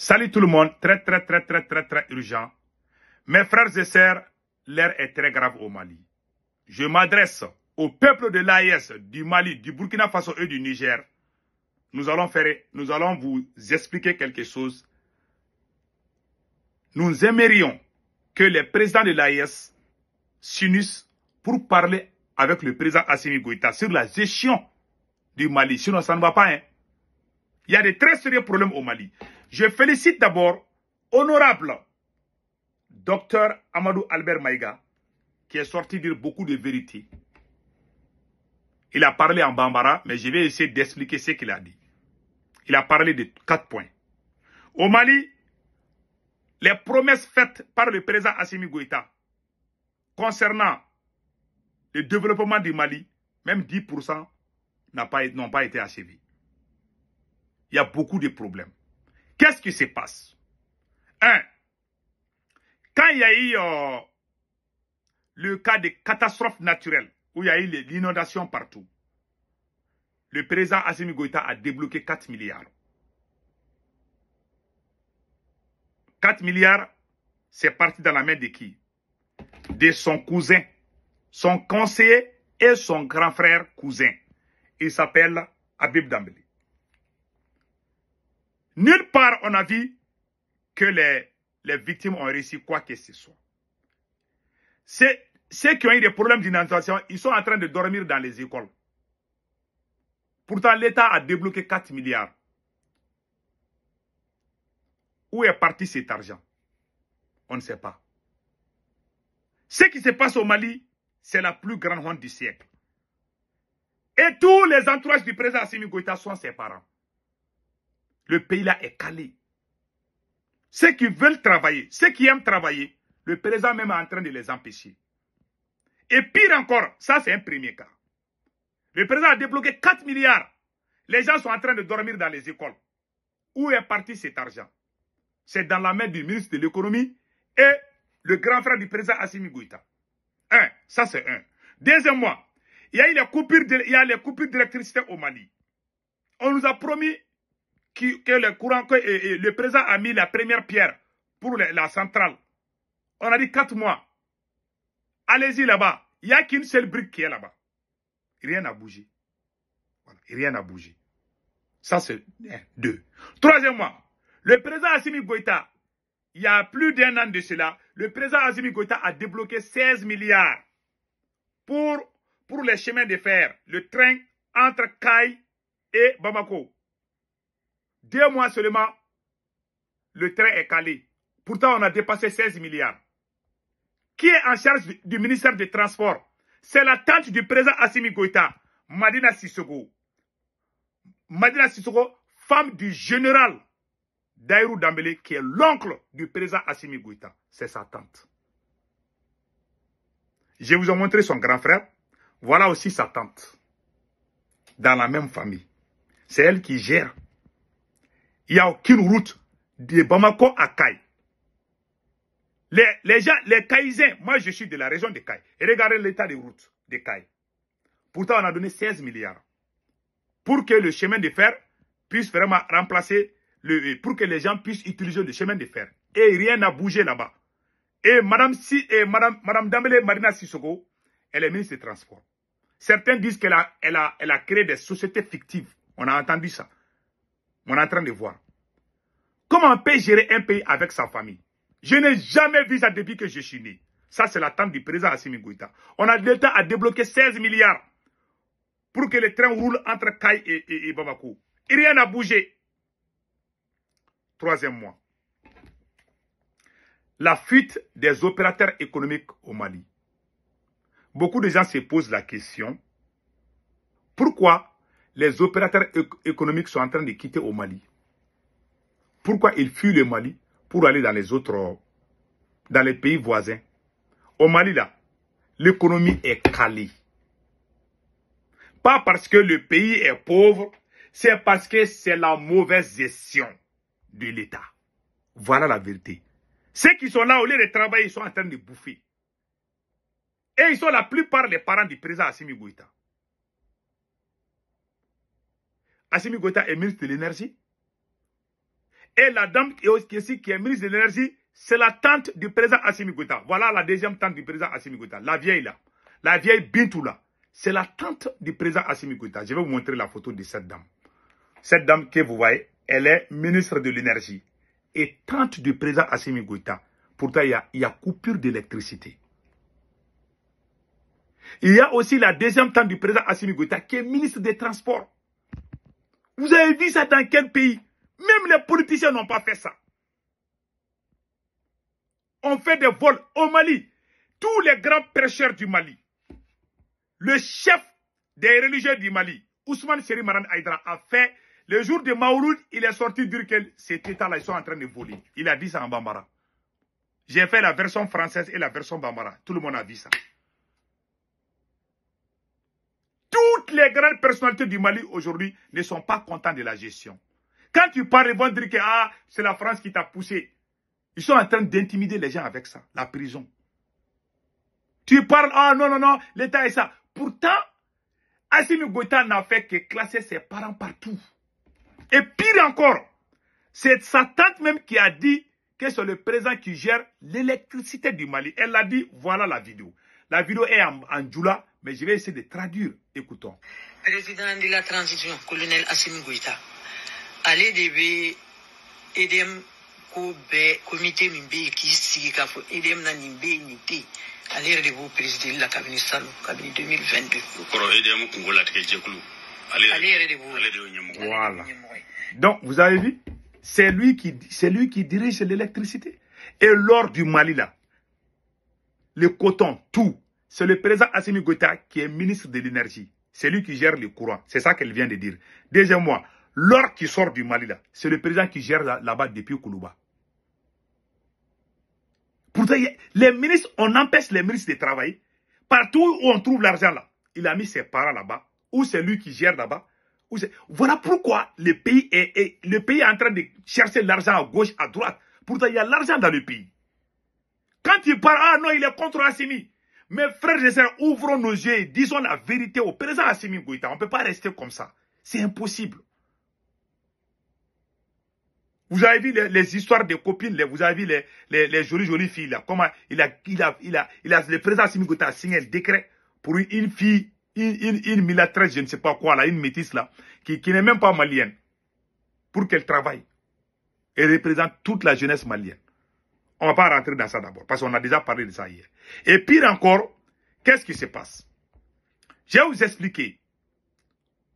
Salut tout le monde, très très très très très très urgent. Mes frères et sœurs, l'air est très grave au Mali. Je m'adresse au peuple de l'AIS, e du Mali, du Burkina Faso et du Niger. Nous allons faire, nous allons vous expliquer quelque chose. Nous aimerions que les présidents de l'AIS e s'unissent pour parler avec le président Assimi Goïta sur la gestion du Mali. Sinon, ça ne va pas. Hein. Il y a de très sérieux problèmes au Mali. Je félicite d'abord honorable docteur Amadou Albert Maïga, qui est sorti dire beaucoup de vérités. Il a parlé en bambara, mais je vais essayer d'expliquer ce qu'il a dit. Il a parlé de quatre points. Au Mali, les promesses faites par le président Assimi Goïta concernant le développement du Mali, même 10%, n'ont pas, pas été achevées. Il y a beaucoup de problèmes. Qu'est-ce qui se passe Un, quand il y a eu euh, le cas de catastrophe naturelle, où il y a eu l'inondation partout, le président Azim Goïta a débloqué 4 milliards. 4 milliards, c'est parti dans la main de qui De son cousin, son conseiller et son grand frère cousin. Il s'appelle Abib Dambeli. Nulle part on a vu que les, les victimes ont réussi quoi que ce soit. Ceux qui ont eu des problèmes d'inondation, ils sont en train de dormir dans les écoles. Pourtant, l'État a débloqué 4 milliards. Où est parti cet argent On ne sait pas. Ce qui se passe au Mali, c'est la plus grande honte du siècle. Et tous les entourages du président Assimi Goïta sont ses parents le pays-là est calé. Ceux qui veulent travailler, ceux qui aiment travailler, le président même est en train de les empêcher. Et pire encore, ça c'est un premier cas. Le président a débloqué 4 milliards. Les gens sont en train de dormir dans les écoles. Où est parti cet argent C'est dans la main du ministre de l'économie et le grand frère du président Assimi Gouita. Un, ça c'est un. Deuxièmement, il y a eu les coupures d'électricité au Mali. On nous a promis que le président a mis la première pierre pour la centrale. On a dit quatre mois. Allez-y là-bas. Il n'y a qu'une seule brique qui est là-bas. Rien n'a bougé. Rien n'a bougé. Ça, c'est deux. Troisièmement, le président Asimi Goïta, il y a plus d'un an de cela, le président Asimi Goïta a débloqué 16 milliards pour, pour les chemins de fer, le train entre Kai et Bamako. Deux mois seulement, le train est calé. Pourtant, on a dépassé 16 milliards. Qui est en charge du ministère des Transports C'est la tante du président Assimi Goïta, Madina Sissoko. Madina Sissoko, femme du général Dairou Dambélé, qui est l'oncle du président Assimi Goïta. C'est sa tante. Je vous ai montré son grand frère. Voilà aussi sa tante. Dans la même famille. C'est elle qui gère il n'y a aucune route de Bamako à Caille. Les, les, moi je suis de la région de Caille. regardez l'état des routes de Caille. Pourtant, on a donné 16 milliards pour que le chemin de fer puisse vraiment remplacer, le, euh, pour que les gens puissent utiliser le chemin de fer. Et rien n'a bougé là-bas. Et Madame, si, Damele Marina Sissoko, elle est ministre des Transports. Certains disent qu'elle elle a créé des sociétés fictives. On a entendu ça. On est en train de voir. Comment on peut gérer un pays avec sa famille Je n'ai jamais vu ça depuis que je suis né. Ça, c'est l'attente du président Assimi On a le temps à débloquer 16 milliards pour que les trains roulent entre Kai et, et Bamako. Et rien n'a bougé. Troisième mois. La fuite des opérateurs économiques au Mali. Beaucoup de gens se posent la question, pourquoi les opérateurs économiques sont en train de quitter au Mali. Pourquoi ils fuient le Mali pour aller dans les autres, dans les pays voisins Au Mali, là, l'économie est calée. Pas parce que le pays est pauvre, c'est parce que c'est la mauvaise gestion de l'État. Voilà la vérité. Ceux qui sont là au lieu de travailler, ils sont en train de bouffer. Et ils sont la plupart des parents du président Assimi Goïta. Assimi Goïta est ministre de l'énergie. Et la dame qui est ministre de l'énergie, c'est la tante du président Assimi Goïta. Voilà la deuxième tante du président Assimi Goïta. La vieille là. La vieille Bintou là. C'est la tante du président Assimi Goïta. Je vais vous montrer la photo de cette dame. Cette dame que vous voyez, elle est ministre de l'énergie et tante du président Assimi Goïta. Pourtant, il y a, il y a coupure d'électricité. Il y a aussi la deuxième tante du président Assimi Goïta qui est ministre des Transports. Vous avez vu ça dans quel pays Même les politiciens n'ont pas fait ça. On fait des vols au Mali. Tous les grands prêcheurs du Mali, le chef des religieux du Mali, Ousmane Seri Maran Aydra, a fait le jour de Maouloud, il est sorti dire que cet état-là, ils sont en train de voler. Il a dit ça en Bambara. J'ai fait la version française et la version Bambara. Tout le monde a dit ça. les grandes personnalités du Mali aujourd'hui ne sont pas contents de la gestion. Quand tu parles, ils vont dire que ah, c'est la France qui t'a poussé. Ils sont en train d'intimider les gens avec ça, la prison. Tu parles, ah non, non, non, l'État est ça. Pourtant, Assimi Goïta n'a fait que classer ses parents partout. Et pire encore, c'est sa tante même qui a dit que c'est le président qui gère l'électricité du Mali. Elle l'a dit, voilà la vidéo. La vidéo est en, en mais je vais essayer de traduire. Écoutons. Président de la transition, colonel Assim Goïta, allez de edem ko comité qui edem na allez be de la kabini salon cabinet 2022 Allez voilà donc vous avez vu c'est lui qui c'est lui qui dirige l'électricité et l'or du Mali là le coton tout c'est le président Assimi Goïta qui est ministre de l'énergie. C'est lui qui gère le courant. C'est ça qu'elle vient de dire. Deuxième mois, l'or qui sort du Mali, là, c'est le président qui gère là-bas depuis Koulouba. Pourtant, les ministres, on empêche les ministres de travailler. Partout où on trouve l'argent, là, il a mis ses parents là-bas, ou c'est lui qui gère là-bas. Voilà pourquoi le pays est, le pays est en train de chercher l'argent à gauche, à droite. Pourtant, il y a l'argent dans le pays. Quand il parle, ah non, il est contre Assimi. Mes frères et ouvrons nos yeux et disons la vérité au président Assimi Goïta. On ne peut pas rester comme ça. C'est impossible. Vous avez vu les, histoires des copines, vous avez vu les, jolies, jolies filles, là, comment il a, il a, il a, a, le président Assimi Goïta a signé le décret pour une fille, une, une, je ne sais pas quoi, là, une métisse, là, qui, qui n'est même pas malienne, pour qu'elle travaille et représente toute la jeunesse malienne. On ne va pas rentrer dans ça d'abord, parce qu'on a déjà parlé de ça hier. Et pire encore, qu'est-ce qui se passe Je vais vous expliquer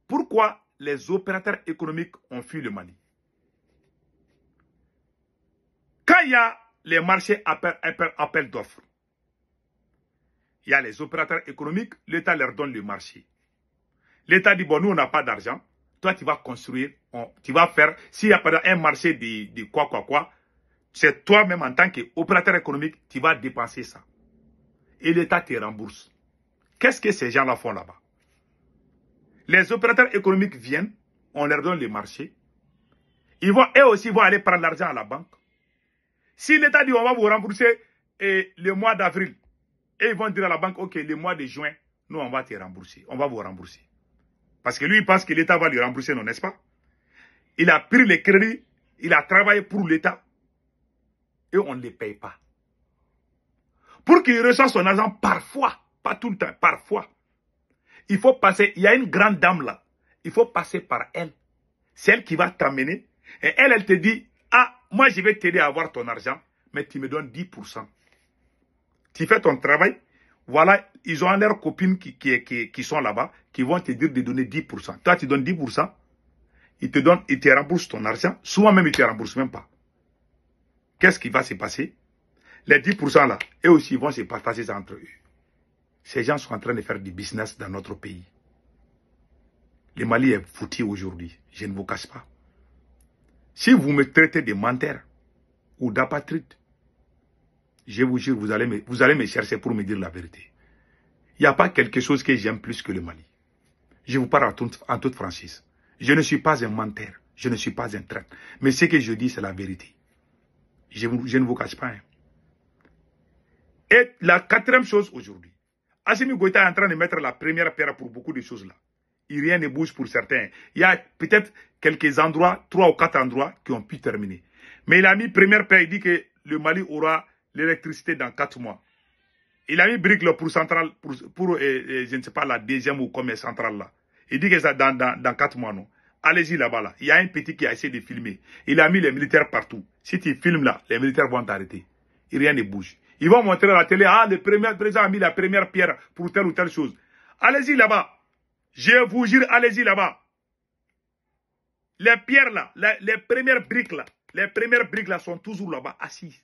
pourquoi les opérateurs économiques ont fui le Mali. Quand il y a les marchés appel, d'offres, il y a les opérateurs économiques, l'État leur donne le marché. L'État dit, bon, nous, on n'a pas d'argent. Toi, tu vas construire, tu vas faire, s'il y a un marché de quoi, quoi, quoi, c'est toi-même en tant qu'opérateur économique qui vas dépenser ça. Et l'État te rembourse. Qu'est-ce que ces gens-là font là-bas Les opérateurs économiques viennent, on leur donne les marchés. Ils vont, eux aussi vont aller prendre l'argent à la banque. Si l'État dit on va vous rembourser eh, le mois d'avril, et ils vont dire à la banque, ok, le mois de juin, nous on va te rembourser, on va vous rembourser. Parce que lui, il pense que l'État va lui rembourser, non, n'est-ce pas Il a pris les crédits, il a travaillé pour l'État, et on ne les paye pas. Pour qu'ils reçoivent son argent parfois, pas tout le temps, parfois, il faut passer, il y a une grande dame là, il faut passer par elle. C'est elle qui va t'amener. Et elle, elle te dit, ah, moi je vais t'aider à avoir ton argent, mais tu me donnes 10%. Tu fais ton travail, voilà, ils ont leurs copines qui, qui, qui, sont là-bas, qui vont te dire de donner 10%. Toi, tu donnes 10%, ils te donnent, ils te remboursent ton argent. Souvent même, ils ne te remboursent même pas. Qu'est-ce qui va se passer Les 10% là, eux aussi, vont se partager entre eux. Ces gens sont en train de faire du business dans notre pays. Le Mali est foutu aujourd'hui, je ne vous casse pas. Si vous me traitez de menteur ou d'apatride, je vous jure, vous allez, me, vous allez me chercher pour me dire la vérité. Il n'y a pas quelque chose que j'aime plus que le Mali. Je vous parle en, en toute franchise. Je ne suis pas un menteur, je ne suis pas un traître. Mais ce que je dis, c'est la vérité. Je, ne vous cache pas. Et la quatrième chose aujourd'hui, Asimi Goïta est en train de mettre la première paire pour beaucoup de choses là. Il rien ne bouge pour certains. Il y a peut-être quelques endroits, trois ou quatre endroits qui ont pu terminer. Mais il a mis première paire, il dit que le Mali aura l'électricité dans quatre mois. Il a mis brique pour centrale, pour, euh, euh, je ne sais pas, la deuxième ou combien centrale là. Il dit que ça dans quatre mois, non. Allez-y là-bas, là. Il y a un petit qui a essayé de filmer. Il a mis les militaires partout. Si tu filmes là, les militaires vont t'arrêter. Et rien ne bouge. Ils vont montrer à la télé, ah, le premier président a mis la première pierre pour telle ou telle chose. Allez-y là-bas. Je vous jure, allez-y là-bas. Les pierres là, les, premières briques là, les premières briques là sont toujours là-bas, assises.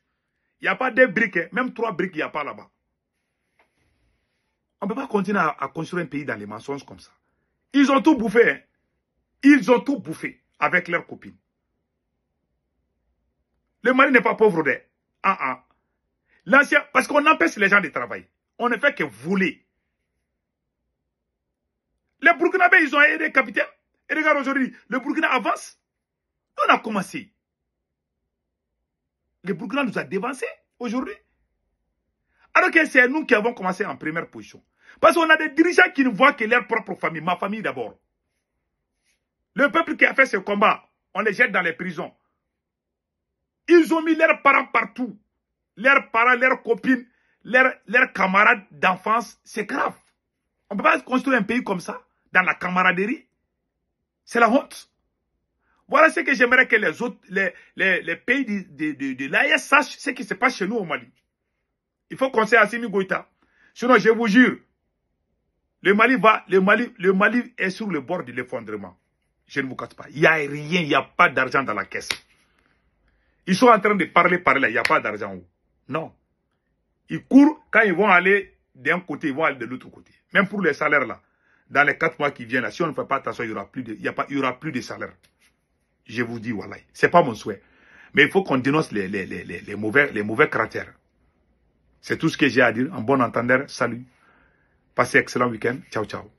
Il n'y a pas deux briques, hein. même trois briques, il n'y a pas là-bas. On ne peut pas continuer à, à, construire un pays dans les mensonges comme ça. Ils ont tout bouffé. Hein. Ils ont tout bouffé avec leurs copines. Le mari n'est pas pauvre d'air. Ah ah. L'ancien, parce qu'on empêche les gens de travailler. On ne fait que voler. Les Burkinabés, ils ont aidé capitaine. Et regarde aujourd'hui, le Burkina avance. On a commencé. Le Burkina nous a dévancés aujourd'hui. Alors que c'est nous qui avons commencé en première position. Parce qu'on a des dirigeants qui ne voient que leur propre famille, ma famille d'abord. Le peuple qui a fait ce combat, on les jette dans les prisons. Ils ont mis leurs parents partout. Leurs parents, leurs copines, leurs, camarades d'enfance. C'est grave. On ne peut pas construire un pays comme ça, dans la camaraderie. C'est la honte. Voilà ce que j'aimerais que les autres, les, les, pays de, de, sachent ce qui se passe chez nous au Mali. Il faut qu'on à Goïta. Sinon, je vous jure, le Mali va, le Mali, le Mali est sur le bord de l'effondrement je ne vous cache pas, il n'y a rien, il n'y a pas d'argent dans la caisse. Ils sont en train de parler, par là, il n'y a pas d'argent. Non. Ils courent, quand ils vont aller d'un côté, ils vont aller de l'autre côté. Même pour les salaires là, dans les quatre mois qui viennent là, si on ne fait pas attention, il n'y aura plus de, de salaire. Je vous dis, voilà, Ce n'est pas mon souhait. Mais il faut qu'on dénonce les, les, mauvais, les mauvais cratères. C'est tout ce que j'ai à dire. En bon entendeur, salut. Passez excellent week-end. Ciao, ciao.